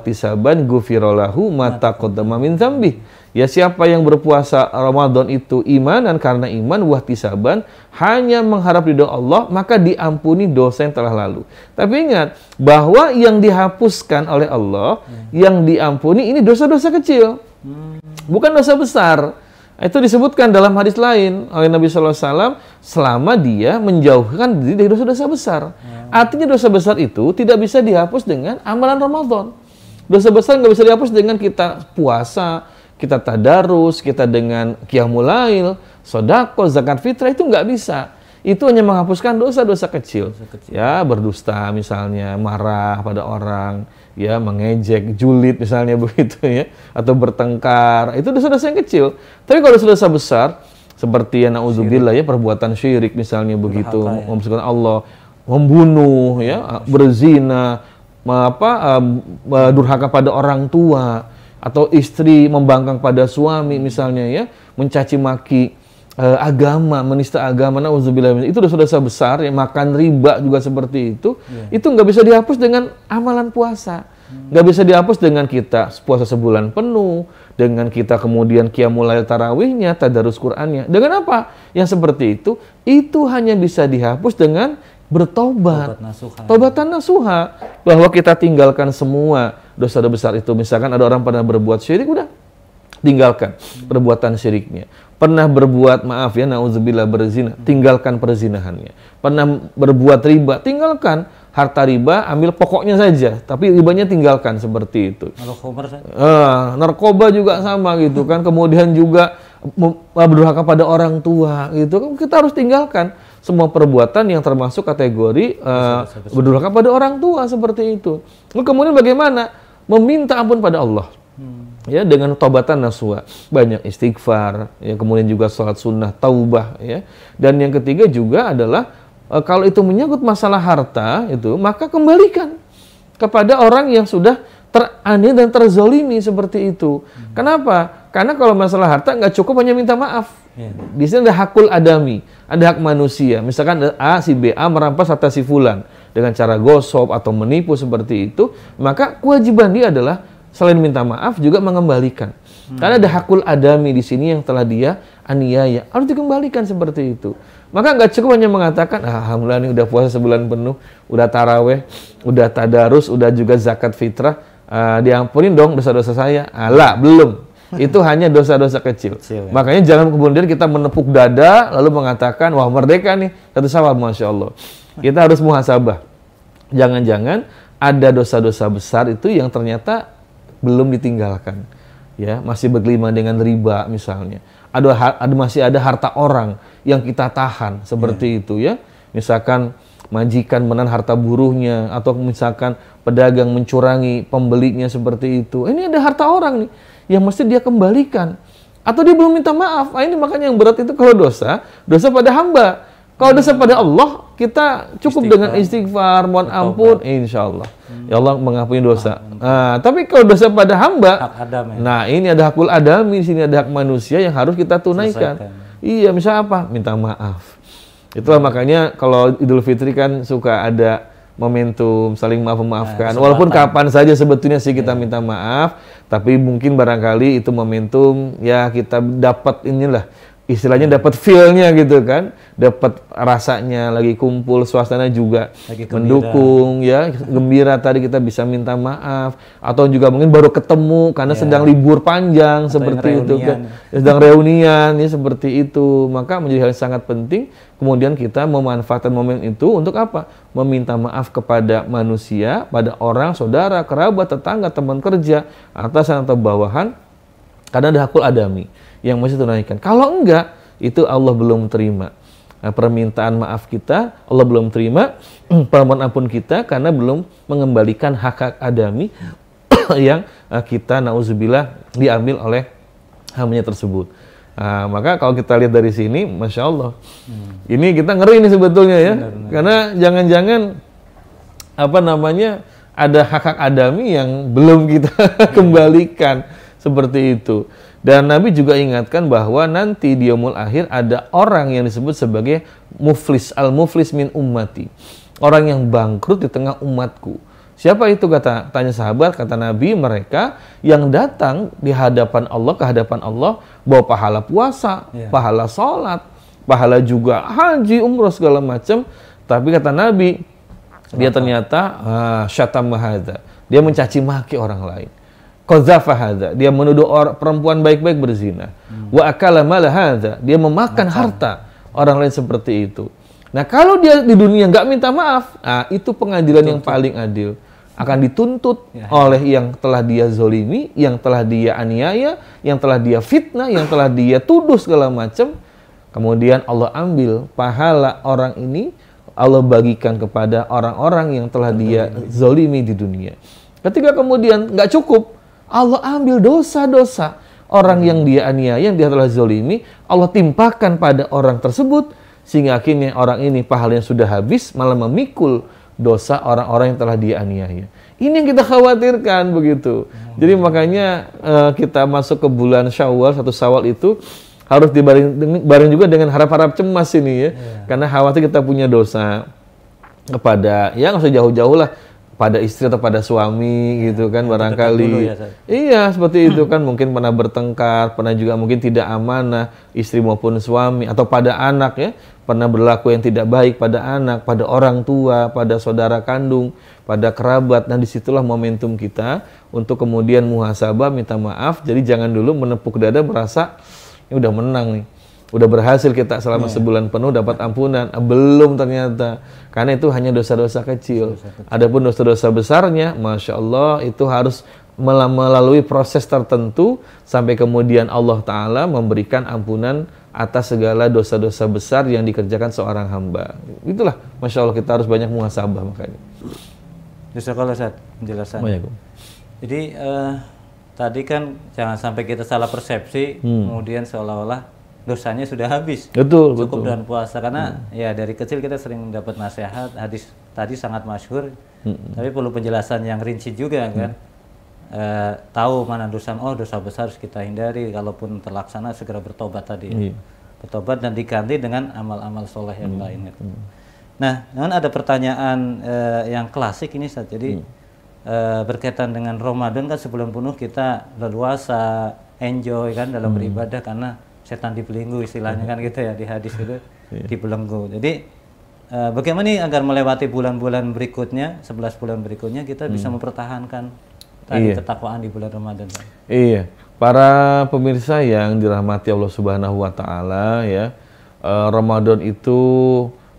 gufirolahu mata kodama min zambi. Ya siapa yang berpuasa Ramadan itu imanan karena iman wa hanya mengharap ridho Allah maka diampuni dosa yang telah lalu. Tapi ingat bahwa yang dihapuskan oleh Allah, hmm. yang diampuni ini dosa-dosa kecil. Hmm. Bukan dosa besar. Itu disebutkan dalam hadis lain oleh Nabi shallallahu Alaihi Wasallam selama dia menjauhkan diri dari dosa-dosa besar. Hmm. Artinya dosa besar itu tidak bisa dihapus dengan amalan Ramadan. Dosa besar nggak bisa dihapus dengan kita puasa, kita tadarus, kita dengan kiamulail, sodako, zakat fitrah itu nggak bisa itu hanya menghapuskan dosa-dosa kecil. dosa kecil. Ya, berdusta misalnya, marah pada orang, ya mengejek, julid misalnya begitu ya, atau bertengkar. Itu dosa-dosa yang kecil. Tapi kalau dosa-dosa besar seperti yang nauzubillah ya perbuatan syirik misalnya begitu, ya. Allah, membunuh ya, berzina, apa um, durhaka pada orang tua atau istri membangkang pada suami misalnya ya, mencaci maki uh, agama, menista agama, nauzubillah itu dosa-dosa besar, ya makan riba juga seperti itu, yeah. itu nggak bisa dihapus dengan amalan puasa. Hmm. Nggak bisa dihapus dengan kita puasa sebulan penuh, dengan kita kemudian kia mulai tarawihnya, tadarus Qur'annya. Dengan apa? Yang seperti itu, itu hanya bisa dihapus dengan bertobat. Tobat nasuha. Tobatan nasuha. Bahwa kita tinggalkan semua dosa dosa besar itu. Misalkan ada orang pernah berbuat syirik, udah tinggalkan perbuatan syiriknya. Pernah berbuat maaf ya, nauzubillah berzina, tinggalkan perzinahannya. Pernah berbuat riba, tinggalkan harta riba, ambil pokoknya saja, tapi ribanya tinggalkan seperti itu. Uh, narkoba juga sama gitu kan. Kemudian juga ah, berdurhaka pada orang tua gitu kan kita harus tinggalkan semua perbuatan yang termasuk kategori uh, ah, berdurhaka pada orang tua seperti itu. Lalu kemudian bagaimana? Meminta ampun pada Allah. Hmm ya dengan tobatan naswa banyak istighfar ya kemudian juga sholat sunnah taubah ya dan yang ketiga juga adalah e, kalau itu menyangkut masalah harta itu maka kembalikan kepada orang yang sudah terani dan terzolimi seperti itu hmm. kenapa karena kalau masalah harta nggak cukup hanya minta maaf yeah. di sini ada hakul adami ada hak manusia misalkan a si b a merampas harta si fulan dengan cara gosok atau menipu seperti itu maka kewajiban dia adalah selain minta maaf juga mengembalikan. Hmm. Karena ada hakul adami di sini yang telah dia aniaya, harus dikembalikan seperti itu. Maka nggak cukup hanya mengatakan, ah, alhamdulillah ini udah puasa sebulan penuh, udah taraweh, udah tadarus, udah juga zakat fitrah, uh, diampunin dong dosa-dosa saya. Allah belum. Itu hanya dosa-dosa kecil. kecil ya. Makanya jangan kemudian kita menepuk dada lalu mengatakan, wah merdeka nih, satu sawah, masya Allah. Kita harus muhasabah. Jangan-jangan ada dosa-dosa besar itu yang ternyata belum ditinggalkan ya masih berlima dengan riba misalnya ada ada masih ada harta orang yang kita tahan seperti yeah. itu ya misalkan majikan menahan harta buruhnya atau misalkan pedagang mencurangi pembelinya seperti itu ini ada harta orang nih yang mesti dia kembalikan atau dia belum minta maaf ah, ini makanya yang berat itu kalau dosa dosa pada hamba kalau dosa pada Allah, kita cukup istighfar. dengan istighfar, mohon ampun, insya Allah. Hmm. Ya Allah mengampuni dosa. Nah, tapi kalau dosa pada hamba, hak adam, ya. nah ini ada hakul adam di sini ada hak manusia yang harus kita tunaikan. Selesaikan. Iya, misalnya apa? Minta maaf. Itulah hmm. makanya kalau Idul Fitri kan suka ada momentum saling maaf memaafkan nah, walaupun kapan saja sebetulnya sih kita iya. minta maaf tapi mungkin barangkali itu momentum ya kita dapat inilah istilahnya dapat feelnya gitu kan, dapat rasanya lagi kumpul suasana juga lagi mendukung ya gembira tadi kita bisa minta maaf atau juga mungkin baru ketemu karena yeah. sedang libur panjang atau seperti itu kan ya, sedang reunian ya seperti itu maka menjadi hal yang sangat penting kemudian kita memanfaatkan momen itu untuk apa meminta maaf kepada manusia pada orang saudara kerabat tetangga teman kerja atasan atau bawahan karena ada hakul adami yang mesti tunaikan. Kalau enggak, itu Allah belum terima. Nah, permintaan maaf kita, Allah belum terima permohon ampun kita karena belum mengembalikan hak-hak adami yang eh, kita nauzubillah diambil oleh hamnya tersebut. Nah, maka kalau kita lihat dari sini, masya Allah, hmm. ini kita ngeri ini sebetulnya ya, benar, benar. karena jangan-jangan apa namanya ada hak-hak adami yang belum kita kembalikan iya. seperti itu. Dan Nabi juga ingatkan bahwa nanti di yaumul akhir ada orang yang disebut sebagai muflis, al-muflis min ummati. Orang yang bangkrut di tengah umatku. Siapa itu kata tanya sahabat kata Nabi mereka yang datang di hadapan Allah ke hadapan Allah bawa pahala puasa, yeah. pahala sholat, pahala juga haji, umroh segala macam. Tapi kata Nabi dia ternyata ah, syatam mahada. Dia mencaci maki orang lain. Qadzafa dia menuduh orang perempuan baik-baik berzina. Hmm. Wa akala mal dia memakan harta orang lain seperti itu. Nah, kalau dia di dunia nggak minta maaf, nah, itu pengadilan Tentu. yang paling adil akan dituntut ya, ya. oleh yang telah dia zolimi, yang telah dia aniaya, yang telah dia fitnah, yang telah dia tuduh segala macam. Kemudian Allah ambil pahala orang ini, Allah bagikan kepada orang-orang yang telah dia ya. zolimi di dunia. Ketika kemudian nggak cukup, Allah ambil dosa-dosa orang yang dia aniaya, yang dia telah zolimi, Allah timpakan pada orang tersebut, sehingga akhirnya orang ini pahalanya sudah habis, malah memikul dosa orang-orang yang telah dia aniaya. Ini yang kita khawatirkan begitu. Jadi makanya eh, kita masuk ke bulan Syawal satu Syawal itu harus dibareng juga dengan harap-harap cemas ini ya. Yeah. Karena khawatir kita punya dosa kepada ya nggak usah jauh-jauh lah pada istri atau pada suami ya, gitu kan iya, ya, barangkali ya, iya seperti itu kan mungkin pernah bertengkar pernah juga mungkin tidak amanah istri maupun suami atau pada anak ya pernah berlaku yang tidak baik pada anak pada orang tua pada saudara kandung pada kerabat nah disitulah momentum kita untuk kemudian muhasabah minta maaf jadi jangan dulu menepuk dada merasa ya udah menang nih udah berhasil kita selama yeah. sebulan penuh dapat ampunan belum ternyata karena itu hanya dosa-dosa kecil. Adapun dosa-dosa besarnya, masya Allah itu harus melalui proses tertentu sampai kemudian Allah Taala memberikan ampunan atas segala dosa-dosa besar yang dikerjakan seorang hamba. Itulah, masya Allah kita harus banyak muhasabah makanya. kalau saat penjelasan. Jadi uh, tadi kan jangan sampai kita salah persepsi, hmm. kemudian seolah-olah dosanya sudah habis. Betul, Cukup betul. dengan puasa karena hmm. ya dari kecil kita sering dapat nasihat hadis tadi sangat masyhur. Hmm. Tapi perlu penjelasan yang rinci juga hmm. kan. E, tahu mana dosa, oh dosa besar harus kita hindari kalaupun terlaksana segera bertobat tadi. Hmm. Ya. Iya. Bertobat dan diganti dengan amal-amal soleh yang hmm. lain gitu. Hmm. Nah, namun ada pertanyaan e, yang klasik ini saat jadi hmm. e, berkaitan dengan Ramadan kan sebelum penuh kita leluasa enjoy kan dalam hmm. beribadah karena setan dibelenggu istilahnya kan gitu ya di hadis itu yeah. dibelenggu. Jadi uh, bagaimana nih agar melewati bulan-bulan berikutnya, 11 bulan berikutnya kita hmm. bisa mempertahankan tadi iya. ketakwaan di bulan Ramadan. Iya. Para pemirsa yang dirahmati Allah Subhanahu wa taala ya, uh, Ramadan itu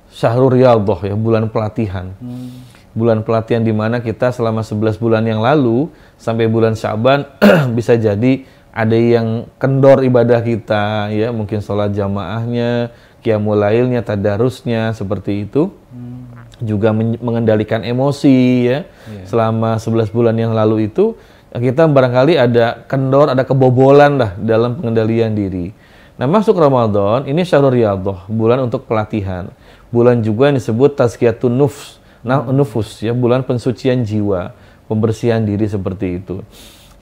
syahrul riyadhah ya, bulan pelatihan. Hmm. Bulan pelatihan di mana kita selama 11 bulan yang lalu sampai bulan Syaban bisa jadi ada yang kendor ibadah kita ya mungkin sholat jamaahnya kiamulailnya tadarusnya seperti itu hmm. juga men mengendalikan emosi ya yeah. selama 11 bulan yang lalu itu kita barangkali ada kendor ada kebobolan lah dalam pengendalian diri nah masuk Ramadan ini syahrul riyadhah bulan untuk pelatihan bulan juga yang disebut tazkiyatun nufs nah hmm. nufus ya bulan pensucian jiwa pembersihan diri seperti itu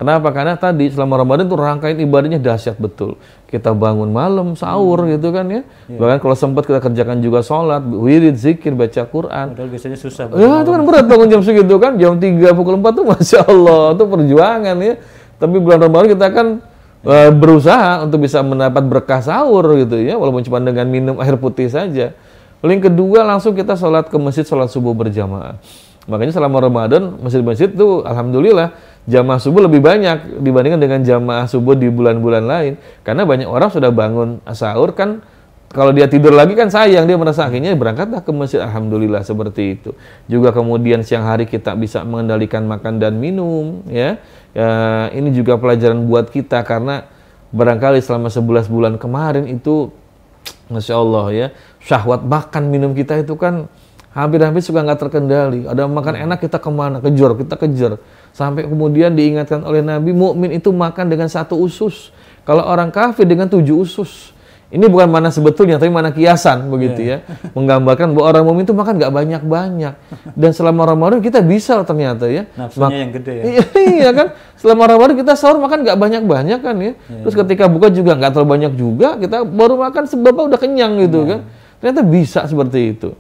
Kenapa? Karena tadi selama Ramadan itu rangkaian ibadahnya dahsyat betul. Kita bangun malam, sahur hmm. gitu kan ya. Yeah. Bahkan kalau sempat kita kerjakan juga sholat, wirid, zikir, baca Quran. Padahal biasanya susah. Ya itu kan berat bangun jam segitu kan. Jam 3, pukul 4 tuh Masya Allah. Itu perjuangan ya. Tapi bulan Ramadan kita kan yeah. berusaha untuk bisa mendapat berkah sahur gitu ya. Walaupun cuma dengan minum air putih saja. Lalu kedua langsung kita sholat ke masjid, sholat subuh berjamaah. Makanya selama Ramadan, masjid-masjid tuh Alhamdulillah jamaah subuh lebih banyak dibandingkan dengan jamaah subuh di bulan-bulan lain karena banyak orang sudah bangun sahur kan kalau dia tidur lagi kan sayang dia merasa akhirnya berangkatlah ke masjid alhamdulillah seperti itu juga kemudian siang hari kita bisa mengendalikan makan dan minum ya, ya ini juga pelajaran buat kita karena barangkali selama 11 bulan kemarin itu Masya Allah ya syahwat makan minum kita itu kan hampir-hampir suka nggak terkendali ada makan enak kita kemana kejar kita kejar Sampai kemudian diingatkan oleh Nabi, mukmin itu makan dengan satu usus. Kalau orang kafir dengan tujuh usus. Ini bukan mana sebetulnya, tapi mana kiasan begitu yeah. ya. Iya. Menggambarkan bahwa orang mukmin itu makan nggak banyak-banyak. Dan selama Ramadan kita bisa loh ternyata ya. Nafsunya yang gede ya. Iya, iya, kan. Selama Ramadan kita sahur makan nggak banyak-banyak kan ya. Yeah. Terus ketika buka juga nggak terlalu banyak juga. Kita baru makan sebab udah kenyang gitu yeah. kan. Ternyata bisa seperti itu.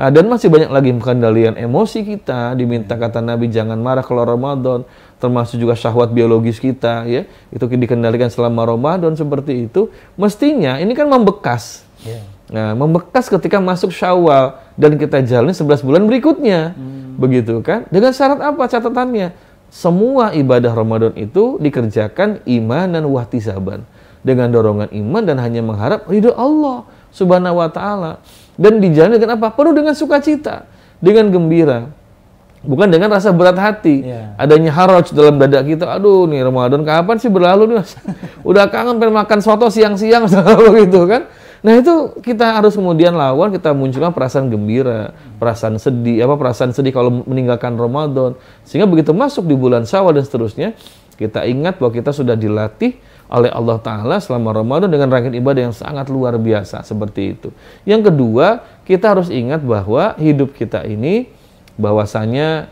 Ah, dan masih banyak lagi pengendalian emosi kita diminta kata Nabi jangan marah kalau Ramadan termasuk juga syahwat biologis kita ya itu dikendalikan selama Ramadan seperti itu mestinya ini kan membekas yeah. nah membekas ketika masuk Syawal dan kita jalani 11 bulan berikutnya hmm. begitu kan dengan syarat apa catatannya semua ibadah Ramadan itu dikerjakan iman dan wahtisaban dengan dorongan iman dan hanya mengharap ridho Allah subhanahu wa taala dan dijalani dengan apa? Penuh dengan sukacita, dengan gembira. Bukan dengan rasa berat hati. Yeah. Adanya haraj dalam dada kita. Aduh, nih Ramadan kapan sih berlalu nih? Udah kangen pengen makan soto siang-siang gitu kan. Nah itu kita harus kemudian lawan, kita munculkan perasaan gembira, perasaan sedih, apa perasaan sedih kalau meninggalkan Ramadan. Sehingga begitu masuk di bulan Syawal dan seterusnya, kita ingat bahwa kita sudah dilatih oleh Allah Ta'ala selama Ramadan dengan rangkaian ibadah yang sangat luar biasa seperti itu. Yang kedua, kita harus ingat bahwa hidup kita ini bahwasanya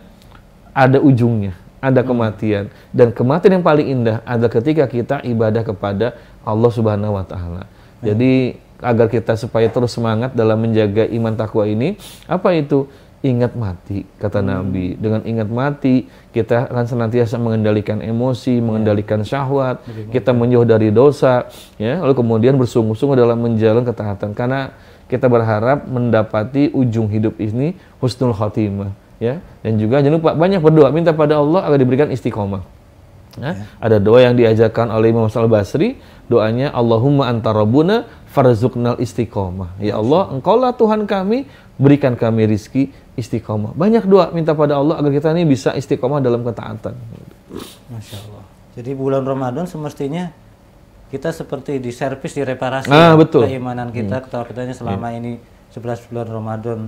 ada ujungnya, ada hmm. kematian. Dan kematian yang paling indah adalah ketika kita ibadah kepada Allah Subhanahu wa taala. Hmm. Jadi agar kita supaya terus semangat dalam menjaga iman takwa ini, apa itu? ingat mati kata hmm. Nabi. Dengan ingat mati kita akan senantiasa mengendalikan emosi, ya. mengendalikan syahwat, kita menjauh dari dosa, ya. Lalu kemudian bersungguh-sungguh dalam menjalankan ketaatan karena kita berharap mendapati ujung hidup ini husnul khotimah, ya. Dan juga jangan lupa banyak berdoa minta pada Allah agar diberikan istiqomah. Nah, ya. Ada doa yang diajarkan oleh Imam Salih Basri, doanya Allahumma antarabuna farzuknal istiqomah. Ya Allah, engkaulah Tuhan kami, berikan kami rizki istiqomah. Banyak doa minta pada Allah agar kita ini bisa istiqomah dalam ketaatan. Masya Allah. Jadi bulan Ramadan semestinya kita seperti diservis direparasi nah, betul. keimanan kita, hmm. selama hmm. ini 11 bulan Ramadan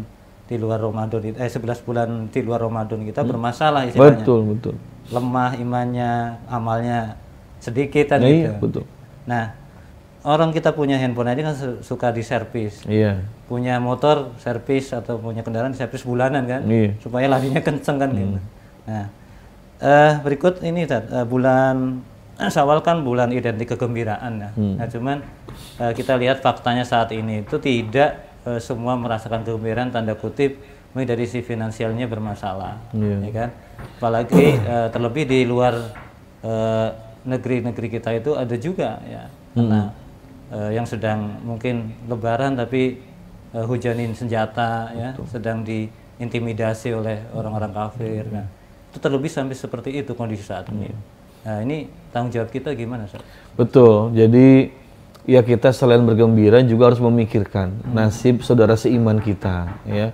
di luar Ramadan eh 11 bulan di luar Ramadan kita hmm. bermasalah istilahnya. Betul, betul. Lemah imannya, amalnya sedikit tadi. Nah, iya, betul. Nah, orang kita punya handphone aja kan suka di servis. Iya. Punya motor servis atau punya kendaraan servis bulanan kan, iya. supaya larinya kenceng kan gitu. hmm. gitu. Nah, uh, berikut ini uh, bulan Sawal kan bulan identik kegembiraan ya. Hmm. Nah, cuman uh, kita lihat faktanya saat ini itu tidak uh, semua merasakan kegembiraan tanda kutip dari si finansialnya bermasalah, yeah. ya kan? Apalagi uh, terlebih di luar negeri-negeri uh, kita itu ada juga ya. Hmm. Karena uh, yang sedang mungkin lebaran tapi uh, hujanin senjata ya, Betul. ya sedang diintimidasi oleh orang-orang kafir. Nah, itu terlebih sampai seperti itu kondisi saat ini. Hmm. Nah, ini tanggung jawab kita gimana, Sir? Betul. Jadi ya kita selain bergembira juga harus memikirkan hmm. nasib saudara seiman kita ya.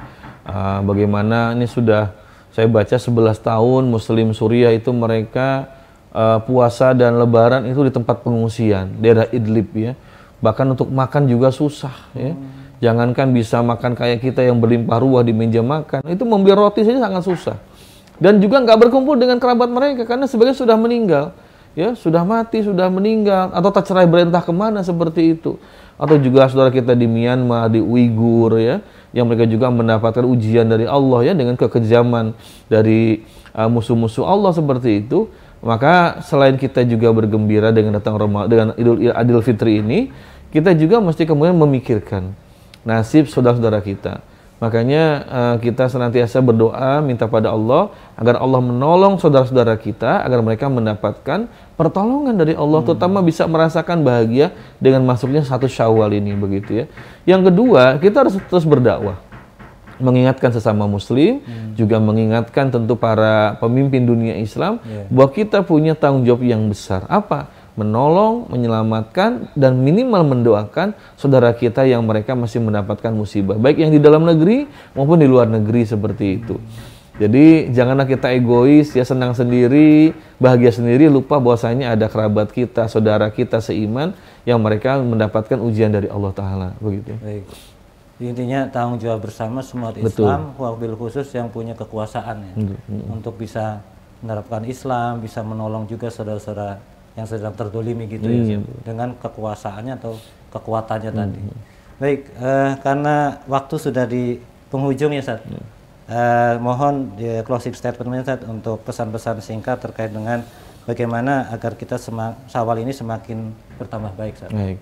Uh, bagaimana ini sudah saya baca 11 tahun muslim Suriah itu mereka uh, puasa dan lebaran itu di tempat pengungsian daerah Idlib ya bahkan untuk makan juga susah ya. Jangankan bisa makan kayak kita yang berlimpah ruah di meja makan, itu membeli roti saja sangat susah. Dan juga nggak berkumpul dengan kerabat mereka karena sebagian sudah meninggal, ya sudah mati, sudah meninggal, atau tercerai berentah kemana seperti itu. Atau juga saudara kita di Myanmar, di Uighur ya, yang mereka juga mendapatkan ujian dari Allah ya dengan kekejaman dari musuh -musuh Allah seperti itu maka selain kita juga bergembira dengan datang Ramadan dengan Idul Adil Fitri ini, kita juga mesti kemudian memikirkan nasib saudara-saudara kita. Makanya eh, kita senantiasa berdoa minta pada Allah agar Allah menolong saudara-saudara kita agar mereka mendapatkan pertolongan dari Allah hmm. terutama bisa merasakan bahagia dengan masuknya satu Syawal ini begitu ya. Yang kedua, kita harus terus berdakwah mengingatkan sesama muslim, hmm. juga mengingatkan tentu para pemimpin dunia Islam yeah. bahwa kita punya tanggung jawab yang besar. Apa? Menolong, menyelamatkan dan minimal mendoakan saudara kita yang mereka masih mendapatkan musibah, baik yang di dalam negeri maupun di luar negeri seperti itu. Jadi janganlah kita egois, ya senang sendiri, bahagia sendiri, lupa bahwasanya ada kerabat kita, saudara kita seiman yang mereka mendapatkan ujian dari Allah Taala, begitu. Baik intinya tanggung jawab bersama semua Betul. Islam wabil khusus yang punya kekuasaan ya, Betul. untuk bisa menerapkan Islam bisa menolong juga saudara-saudara yang sedang terdolimi gitu ya iya, dengan kekuasaannya atau kekuatannya hmm. tadi iya. baik uh, karena waktu sudah di penghujung ya saat hmm. Eh, mohon di closing statementnya saat untuk pesan-pesan singkat terkait dengan bagaimana agar kita semak, sawal ini semakin bertambah baik saat. baik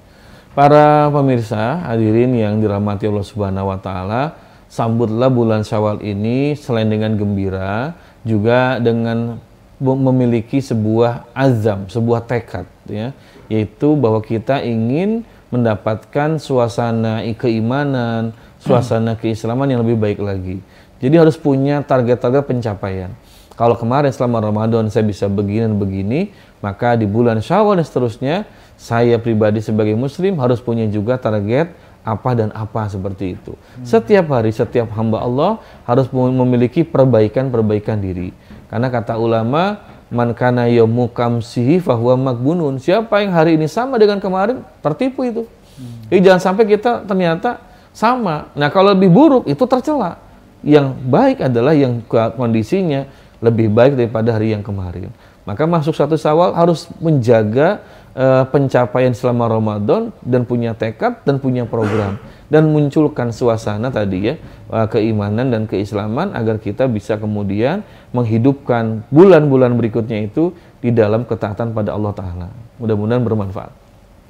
Para pemirsa, hadirin yang dirahmati Allah Subhanahu wa taala, sambutlah bulan Syawal ini selain dengan gembira, juga dengan memiliki sebuah azam, sebuah tekad ya, yaitu bahwa kita ingin mendapatkan suasana keimanan, suasana keislaman yang lebih baik lagi. Jadi harus punya target-target pencapaian. Kalau kemarin selama Ramadan saya bisa begini dan begini, maka di bulan Syawal dan seterusnya saya pribadi sebagai muslim harus punya juga target apa dan apa seperti itu. Hmm. Setiap hari, setiap hamba Allah harus memiliki perbaikan-perbaikan diri. Karena kata ulama, man kana yomukam sihi fahuwa makbunun. Siapa yang hari ini sama dengan kemarin, tertipu itu. Hmm. Jadi eh, jangan sampai kita ternyata sama. Nah kalau lebih buruk, itu tercela. Yang baik adalah yang kondisinya lebih baik daripada hari yang kemarin. Maka masuk satu sawal harus menjaga uh, pencapaian selama Ramadan dan punya tekad dan punya program dan munculkan suasana tadi ya uh, keimanan dan keislaman agar kita bisa kemudian menghidupkan bulan-bulan berikutnya itu di dalam ketaatan pada Allah taala. Mudah-mudahan bermanfaat.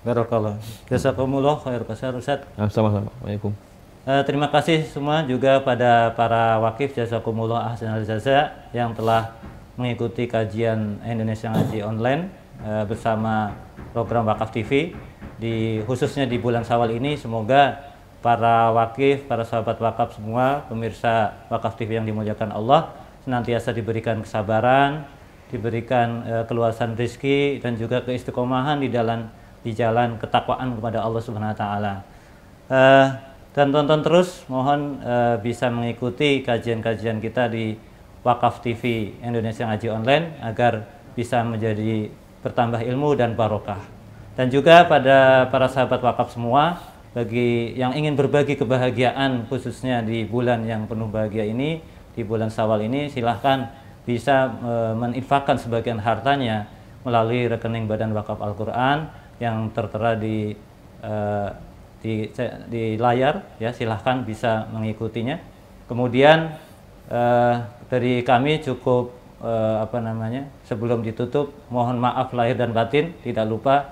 Barakallah. Jazakumullah khair nah, Sama-sama. Waalaikumsalam. Uh, terima kasih semua juga pada para wakif jasa kumuloh ahsanal jasa yang telah mengikuti kajian Indonesia Ngaji Online uh, bersama program Wakaf TV di khususnya di bulan Sawal ini semoga para wakif, para sahabat wakaf semua, pemirsa wakaf TV yang dimuliakan Allah, senantiasa diberikan kesabaran, diberikan e, keluasan rizki dan juga keistiqomahan di jalan di jalan ketakwaan kepada Allah Subhanahu Wa Taala. E, dan tonton terus, mohon e, bisa mengikuti kajian-kajian kita di Wakaf TV Indonesia Ngaji Online agar bisa menjadi bertambah ilmu dan barokah. Dan juga pada para sahabat wakaf semua, bagi yang ingin berbagi kebahagiaan khususnya di bulan yang penuh bahagia ini, di bulan sawal ini silahkan bisa e, meninfakkan sebagian hartanya melalui rekening Badan Wakaf Al-Qur'an yang tertera di e, di, di layar ya silahkan bisa mengikutinya. Kemudian eh, dari kami cukup eh, apa namanya sebelum ditutup mohon maaf lahir dan batin tidak lupa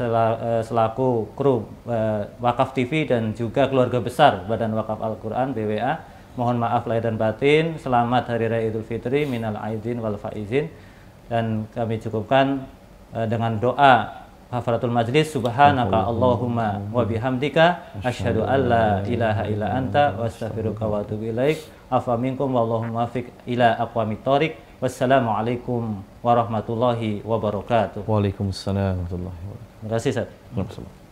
eh, selaku kru eh, Wakaf TV dan juga keluarga besar Badan Wakaf Al-Quran BWA mohon maaf lahir dan batin selamat hari raya Idul Fitri minal aidin wal faizin dan kami cukupkan eh, dengan doa hafaratul majlis subhanaka allahumma wa bihamdika asyhadu an la ilaha illa anta wa astaghfiruka wa atubu ilaik afa minkum wallahu muwaffiq ila aqwamit thoriq Wassalamualaikum warahmatullahi wabarakatuh. Waalaikumsalam warahmatullahi wabarakatuh. Terima kasih, Ustaz.